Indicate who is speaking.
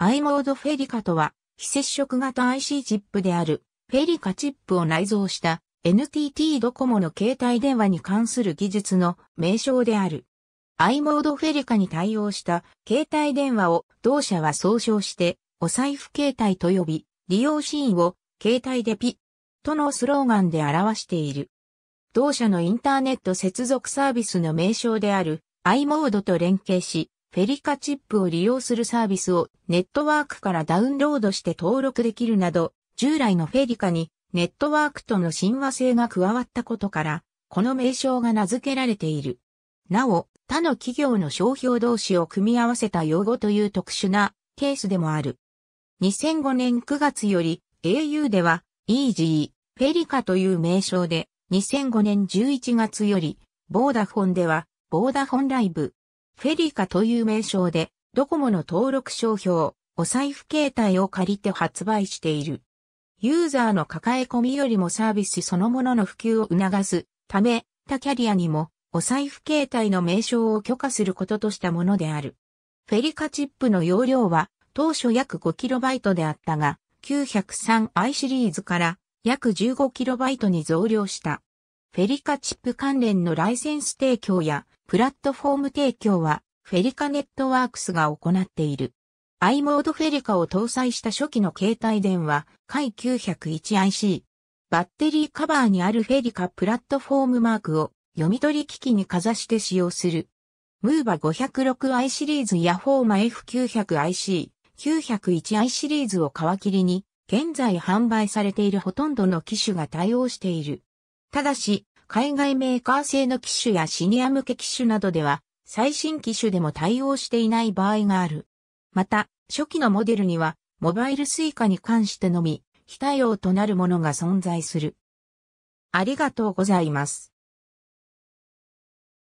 Speaker 1: アイモードフェリカとは、非接触型 IC チップである、フェリカチップを内蔵した NTT ドコモの携帯電話に関する技術の名称である。アイモードフェリカに対応した携帯電話を同社は総称して、お財布携帯と呼び、利用シーンを携帯でピとのスローガンで表している。同社のインターネット接続サービスの名称である i モードと連携し、フェリカチップを利用するサービスをネットワークからダウンロードして登録できるなど、従来のフェリカにネットワークとの親和性が加わったことから、この名称が名付けられている。なお、他の企業の商標同士を組み合わせた用語という特殊なケースでもある。2005年9月より au では easy フェリカという名称で2005年11月よりボーダフォンではボーダフォンライブフェリカという名称で、ドコモの登録商標、お財布携帯を借りて発売している。ユーザーの抱え込みよりもサービスそのものの普及を促すため、他キャリアにも、お財布携帯の名称を許可することとしたものである。フェリカチップの容量は当初約 5KB であったが、903i シリーズから約 15KB に増量した。フェリカチップ関連のライセンス提供やプラットフォーム提供は、フェリカネットワークスが行っている。i モードフェリカを搭載した初期の携帯電話、イ 901IC。バッテリーカバーにあるフェリカプラットフォームマークを読み取り機器にかざして使用する。ムーバ 506i シリーズやフォーマ F900IC、901i シリーズを皮切りに、現在販売されているほとんどの機種が対応している。ただし、海外メーカー製の機種やシニア向け機種などでは、最新機種でも対応していない場合がある。また、初期のモデルには、モバイルスイカに関してのみ、非対応となるものが存在する。ありがとうございます。